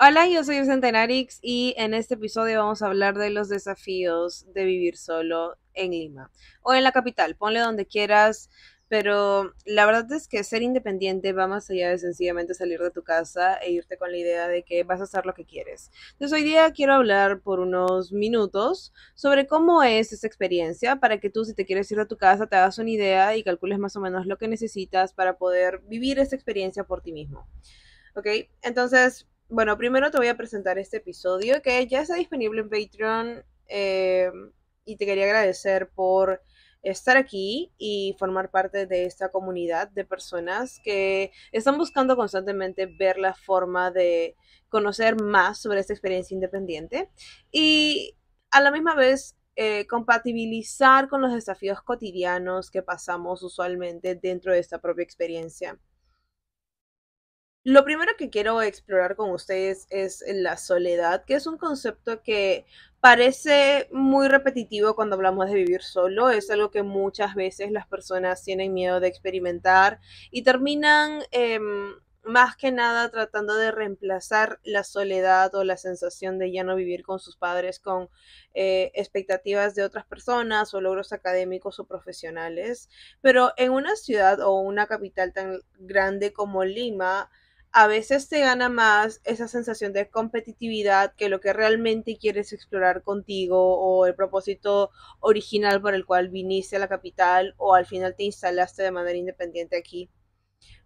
Hola, yo soy Centenarix y en este episodio vamos a hablar de los desafíos de vivir solo en Lima o en la capital, ponle donde quieras, pero la verdad es que ser independiente va más allá de sencillamente salir de tu casa e irte con la idea de que vas a hacer lo que quieres. Entonces hoy día quiero hablar por unos minutos sobre cómo es esa experiencia para que tú si te quieres ir a tu casa te hagas una idea y calcules más o menos lo que necesitas para poder vivir esa experiencia por ti mismo. ¿Ok? Entonces, bueno, primero te voy a presentar este episodio que ya está disponible en Patreon eh, y te quería agradecer por estar aquí y formar parte de esta comunidad de personas que están buscando constantemente ver la forma de conocer más sobre esta experiencia independiente y a la misma vez eh, compatibilizar con los desafíos cotidianos que pasamos usualmente dentro de esta propia experiencia. Lo primero que quiero explorar con ustedes es la soledad, que es un concepto que parece muy repetitivo cuando hablamos de vivir solo, es algo que muchas veces las personas tienen miedo de experimentar y terminan em, más que nada tratando de reemplazar la soledad o la sensación de ya no vivir con sus padres con eh, expectativas de otras personas o logros académicos o profesionales. Pero en una ciudad o una capital tan grande como Lima, a veces te gana más esa sensación de competitividad que lo que realmente quieres explorar contigo o el propósito original por el cual viniste a la capital o al final te instalaste de manera independiente aquí.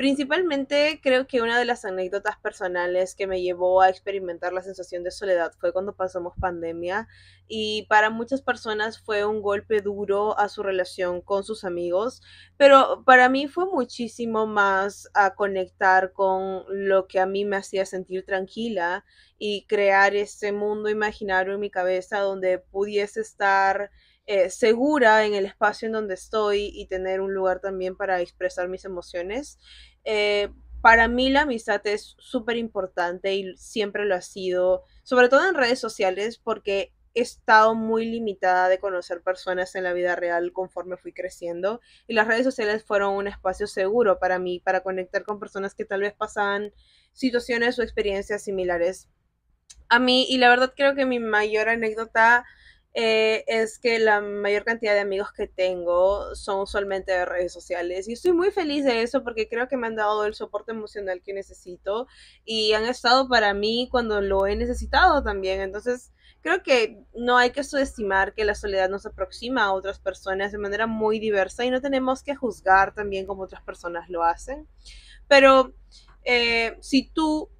Principalmente creo que una de las anécdotas personales que me llevó a experimentar la sensación de soledad fue cuando pasamos pandemia y para muchas personas fue un golpe duro a su relación con sus amigos, pero para mí fue muchísimo más a conectar con lo que a mí me hacía sentir tranquila y crear ese mundo imaginario en mi cabeza donde pudiese estar eh, segura en el espacio en donde estoy y tener un lugar también para expresar mis emociones. Eh, para mí la amistad es súper importante y siempre lo ha sido, sobre todo en redes sociales, porque he estado muy limitada de conocer personas en la vida real conforme fui creciendo y las redes sociales fueron un espacio seguro para mí, para conectar con personas que tal vez pasaban situaciones o experiencias similares a mí y la verdad creo que mi mayor anécdota eh, es que la mayor cantidad de amigos que tengo son usualmente de redes sociales y estoy muy feliz de eso porque creo que me han dado el soporte emocional que necesito y han estado para mí cuando lo he necesitado también. Entonces, creo que no hay que subestimar que la soledad nos aproxima a otras personas de manera muy diversa y no tenemos que juzgar también como otras personas lo hacen. Pero eh, si tú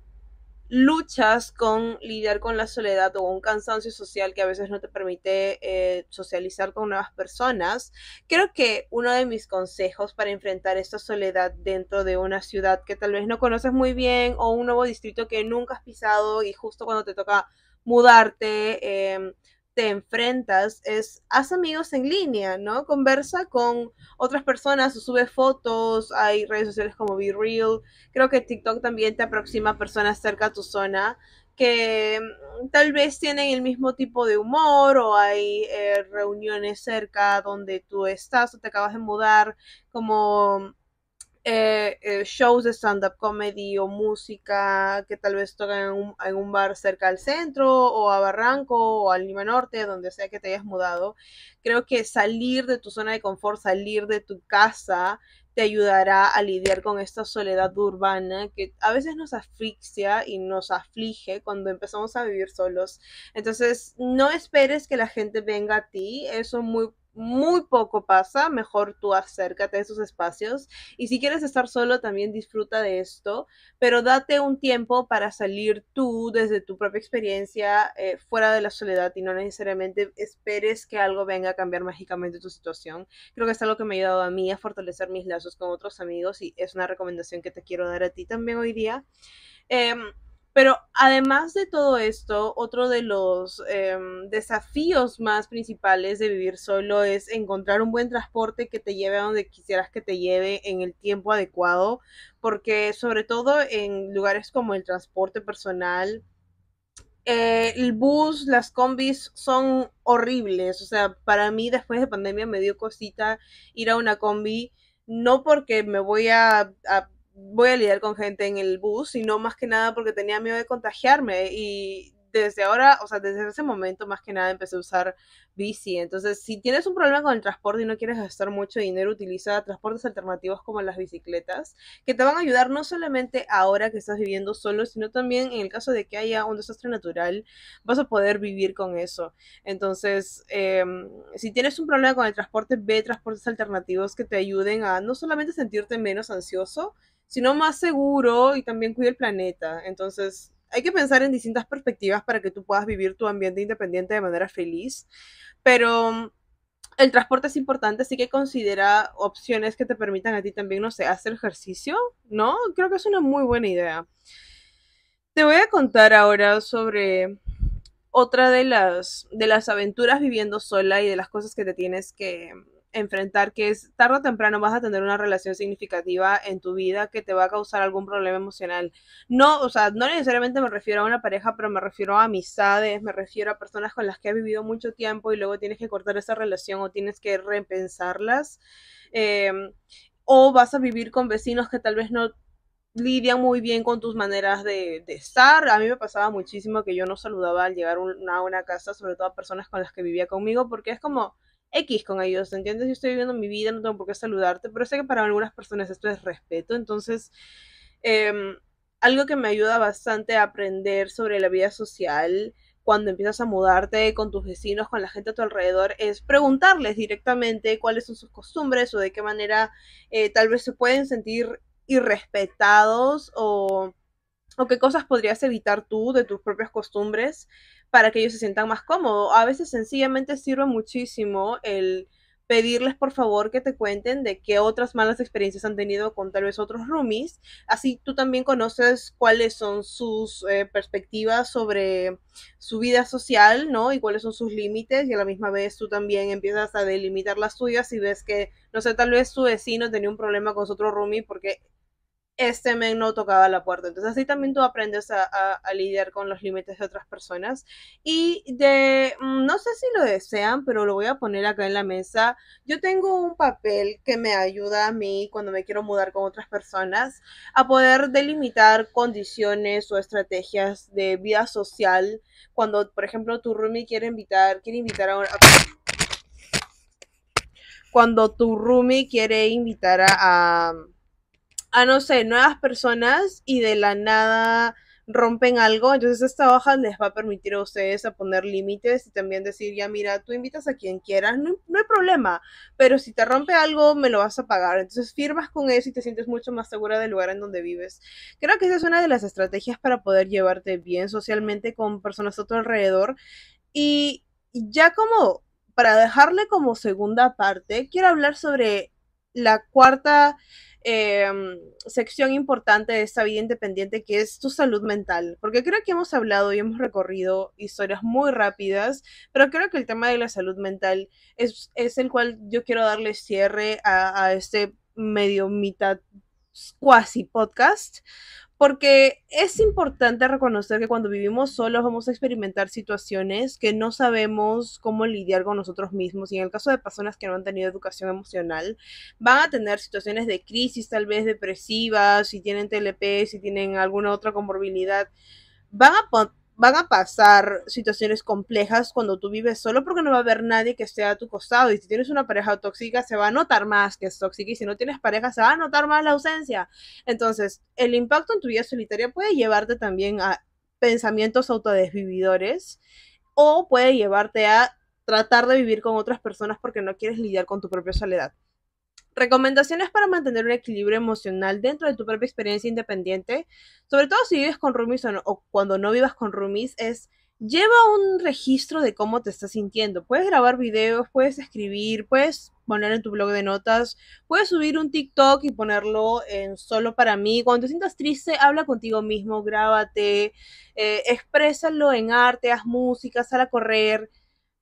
luchas con lidiar con la soledad o un cansancio social que a veces no te permite eh, socializar con nuevas personas, creo que uno de mis consejos para enfrentar esta soledad dentro de una ciudad que tal vez no conoces muy bien o un nuevo distrito que nunca has pisado y justo cuando te toca mudarte, em, te enfrentas es haz amigos en línea, ¿no? Conversa con otras personas, sube fotos, hay redes sociales como Be Real. Creo que TikTok también te aproxima a personas cerca a tu zona que mm, tal vez tienen el mismo tipo de humor o hay eh, reuniones cerca donde tú estás o te acabas de mudar, como eh, eh, shows de stand-up comedy o música que tal vez tocan en un, bar cerca al centro o a Barranco o al Lima Norte, donde sea que te hayas mudado. Creo que salir de tu zona de confort, salir de tu casa, te ayudará a lidiar con esta soledad urbana que a veces nos asfixia y nos aflige cuando empezamos a vivir solos. Entonces, no esperes que la gente venga a ti, eso muy muy poco pasa, mejor tú acércate a esos espacios. Y si quieres estar solo, también disfruta de esto, pero date un tiempo para salir tú desde tu propia experiencia eh, fuera de la soledad y no necesariamente esperes que algo venga a cambiar mágicamente tu situación. Creo que es algo que me ha ayudado a mí a fortalecer mis lazos con otros amigos y es una recomendación que te quiero dar a ti también hoy día. Em, pero además de todo esto, otro de los em, desafíos más principales de vivir solo es encontrar un buen transporte que te lleve a donde quisieras que te lleve en el tiempo adecuado, porque sobre todo en lugares como el transporte personal, eh, el bus, las combis son horribles. O sea, para mí después de pandemia me dio cosita ir a una combi, no porque me voy a voy a lidiar con gente en el bus, y no más que nada porque tenía miedo de contagiarme y desde ahora, o sea, desde ese momento más que nada empecé a usar bici. Entonces, si tienes un problema con el transporte y no quieres gastar mucho dinero, utiliza transportes alternativos como las bicicletas, que te van a ayudar no solamente ahora que estás viviendo solo, sino también en el caso de que haya un desastre natural, vas a poder vivir con eso. Entonces, em, si tienes un problema con el transporte, ve transportes alternativos que te ayuden a no solamente sentirte menos ansioso, sino más seguro y también cuida el planeta. Entonces, hay que pensar en distintas perspectivas para que tú puedas vivir tu ambiente independiente de manera feliz, pero mm, el transporte es importante, así que considera opciones que te permitan a ti también, no sé, hacer ejercicio, ¿no? Creo que es una muy buena idea. Te voy a contar ahora sobre otra de las, de las aventuras viviendo sola y de las cosas que te tienes que, mm, enfrentar que es tarde o temprano vas a tener una relación significativa en tu vida que te va a causar algún problema emocional. No, o sea, no necesariamente me refiero a una pareja, pero me refiero a amistades, me refiero a personas con las que has vivido mucho tiempo y luego tienes que cortar esa relación o tienes que repensarlas. Em, o vas a vivir con vecinos que tal vez no lidian muy bien con tus maneras de, estar. A mí me pasaba muchísimo que yo no saludaba al llegar a una casa, sobre todo a personas con las que vivía conmigo, porque es como, X con ellos, ¿entiendes? Yo estoy viviendo mi vida, no tengo por qué saludarte, pero sé que para algunas personas esto es respeto, entonces em, algo que me ayuda bastante a aprender sobre la vida social cuando empiezas a mudarte con tus vecinos, con la gente a tu alrededor, es preguntarles directamente cuáles son sus costumbres o de qué manera eh, tal vez se pueden sentir irrespetados o qué cosas podrías evitar tú de tus propias costumbres para que ellos se sientan más cómodos. A veces sencillamente sirve muchísimo el pedirles por favor que te cuenten de qué otras malas experiencias han tenido con tal vez otros roomies. Así tú también conoces cuáles son sus eh, perspectivas sobre su vida social, ¿no? Y cuáles son sus límites. Y a la misma vez tú también empiezas a delimitar las tuyas y ves que, no sé, tal vez su vecino tenía un problema con su otro roomie porque este men no tocaba la puerta. Entonces así también tú aprendes a, lidiar con los límites de otras personas. Y de, mm, no sé si lo desean, pero lo voy a poner acá en la mesa. Yo tengo un papel que me ayuda a mí cuando me quiero mudar con otras personas a poder delimitar condiciones o estrategias de vida social. Cuando, por ejemplo, tu roomie quiere invitar, quiere invitar a... cuando tu roomie quiere invitar a a, no sé, nuevas personas y de la nada rompen algo, entonces esta hoja les va a permitir a ustedes a poner límites y también decir, ya mira, tú invitas a quien quieras, no, no, hay problema, pero si te rompe algo, me lo vas a pagar. Entonces firmas con eso y te sientes mucho más segura del lugar en donde vives. Creo que esa es una de las estrategias para poder llevarte bien socialmente con personas a tu alrededor. Y ya como, para dejarle como segunda parte, quiero hablar sobre la cuarta Em, sección importante de esta vida independiente que es tu salud mental, porque creo que hemos hablado y hemos recorrido historias muy rápidas, pero creo que el tema de la salud mental es, el cual yo quiero darle cierre a, a este medio mitad cuasi podcast, porque es importante reconocer que cuando vivimos solos vamos a experimentar situaciones que no sabemos cómo lidiar con nosotros mismos y en el caso de personas que no han tenido educación emocional van a tener situaciones de crisis tal vez depresivas, si tienen TLP, si tienen alguna otra comorbilidad, van a van a pasar situaciones complejas cuando tú vives solo porque no va a haber nadie que esté a tu costado. Y si tienes una pareja tóxica, se va a notar más que es tóxica. Y si no tienes pareja, se va a notar más la ausencia. Entonces, el impacto en tu vida solitaria puede llevarte también a pensamientos autodesvividores o puede llevarte a tratar de vivir con otras personas porque no quieres lidiar con tu propia soledad. Recomendaciones para mantener un equilibrio emocional dentro de tu propia experiencia independiente, sobre todo si vives con roomies o, cuando no vivas con roomies, es lleva un registro de cómo te estás sintiendo. Puedes grabar videos, puedes escribir, puedes poner en tu blog de notas, puedes subir un TikTok y ponerlo en solo para mí. Cuando te sientas triste, habla contigo mismo, grábate, eh, exprésalo en arte, haz música, sal a correr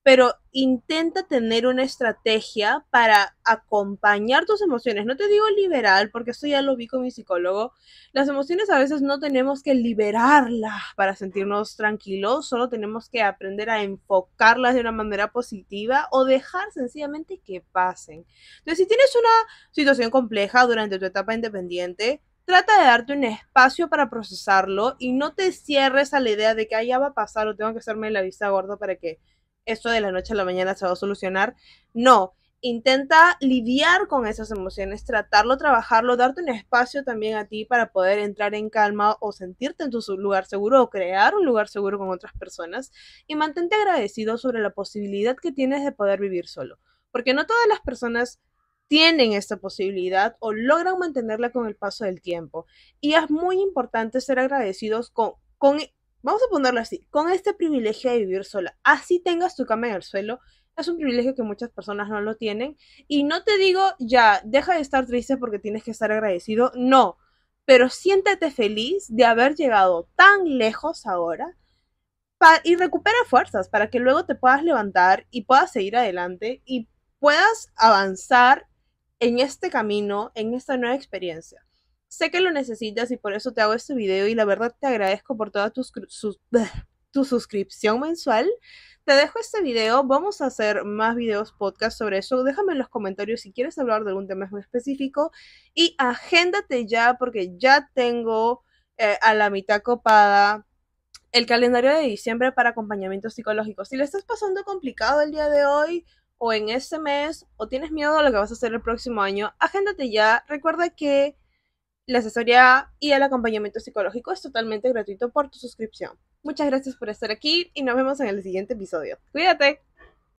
pero intenta tener una estrategia para acompañar tus emociones. No te digo liberal, porque esto ya lo vi con mi psicólogo. Las emociones a veces no tenemos que liberarlas para sentirnos tranquilos, solo tenemos que aprender a enfocarlas de una manera positiva o dejar sencillamente que pasen. Entonces, si tienes una situación compleja durante tu etapa independiente, trata de darte un espacio para procesarlo y no te cierres a la idea de que allá va a pasar o tengo que hacerme la vista gorda para que esto de la noche a la mañana se va a solucionar. No, intenta lidiar con esas emociones, tratarlo, trabajarlo, darte un espacio también a ti para poder entrar en calma o sentirte en tu lugar seguro o crear un lugar seguro con otras personas y mantente agradecido sobre la posibilidad que tienes de poder vivir solo, porque no todas las personas tienen esta posibilidad o logran mantenerla con el paso del tiempo y es muy importante ser agradecidos con, con Vamos a ponerlo así, con este privilegio de vivir sola, así tengas tu cama en el suelo, es un privilegio que muchas personas no lo tienen. Y no te digo, ya, deja de estar triste porque tienes que estar agradecido, no, pero siéntete feliz de haber llegado tan lejos ahora y recupera fuerzas para que luego te puedas levantar y puedas seguir adelante y puedas avanzar en este camino, en esta nueva experiencia. Sé que lo necesitas y por eso te hago este video y la verdad te agradezco por toda tu, tu suscripción mensual. Te dejo este video, vamos a hacer más videos podcast sobre eso. Déjame en los comentarios si quieres hablar de algún tema específico y agéndate ya porque ya tengo eh, a la mitad copada el calendario de diciembre para acompañamiento psicológico. Si le estás pasando complicado el día de hoy, o en este mes o tienes miedo a lo que vas a hacer el próximo año, agéndate ya. Recuerda que la asesoría y el acompañamiento psicológico es totalmente gratuito por tu suscripción. Muchas gracias por estar aquí y nos vemos en el siguiente episodio. Cuídate.